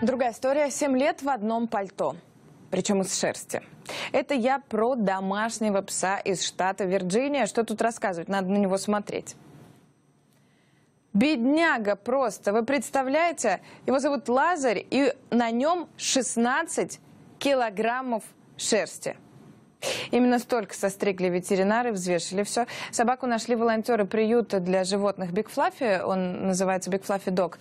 Другая история. Семь лет в одном пальто. Причем из шерсти. Это я про домашнего пса из штата Вирджиния. Что тут рассказывать? Надо на него смотреть. Бедняга просто. Вы представляете? Его зовут Лазарь, и на нем 16 килограммов шерсти. Именно столько состригли ветеринары, взвешили все. Собаку нашли волонтеры приюта для животных Биг Флаффи, он называется Биг Флаффи Дог.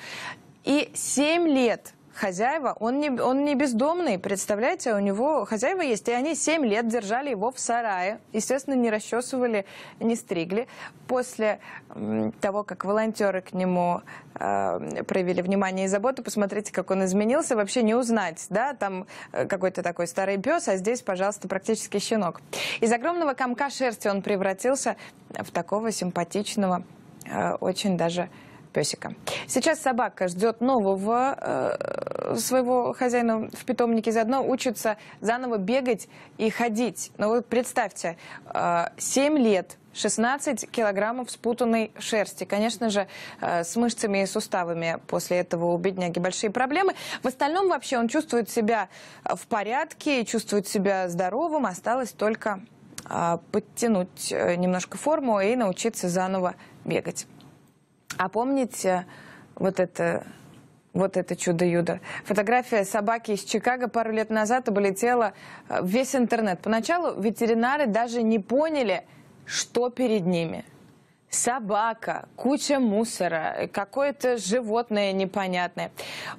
И 7 лет хозяева, он не, он не бездомный, представляете, у него хозяева есть, и они 7 лет держали его в сарае, естественно, не расчесывали, не стригли. После того, как волонтеры к нему э, проявили внимание и заботу, посмотрите, как он изменился, вообще не узнать, да, там э, какой-то такой старый пес, а здесь, пожалуйста, практически щенок. Из огромного комка шерсти он превратился в такого симпатичного, э, очень даже песика. Сейчас собака ждет нового э, своего хозяина в питомнике, заодно учатся заново бегать и ходить. Но ну вот представьте, 7 э, лет 16 килограммов спутанной шерсти. Конечно же, э, с мышцами и суставами после этого у бедняги большие проблемы. В остальном вообще он чувствует себя в порядке, чувствует себя здоровым. Осталось только э, подтянуть немножко форму и научиться заново бегать. А помните вот это вот это чудо-юдо. Фотография собаки из Чикаго пару лет назад облетела э, весь интернет. Поначалу ветеринары даже не поняли, что перед ними – собака, куча мусора, какое-то животное непонятное.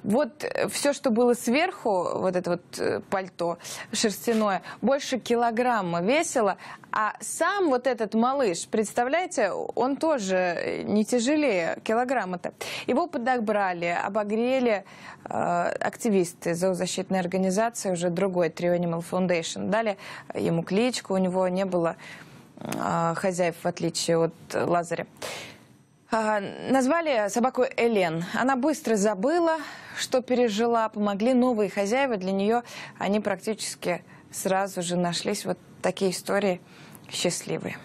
Вот э, все, что было сверху, вот это вот э, пальто шерстяное, больше килограмма весило, а сам вот этот малыш, представляете, он тоже э, не тяжелее килограмма-то. Его подобрали, обогрели э, активисты зоозащитной организации, уже другой Trio Animal Foundation. Дали ему кличку, у него не было а, хозяев, в отличие от Лазаря. Назвали собаку Элен. Она быстро забыла, что пережила. Помогли новые хозяева. Для нее они практически сразу же нашлись. Вот такие истории счастливые.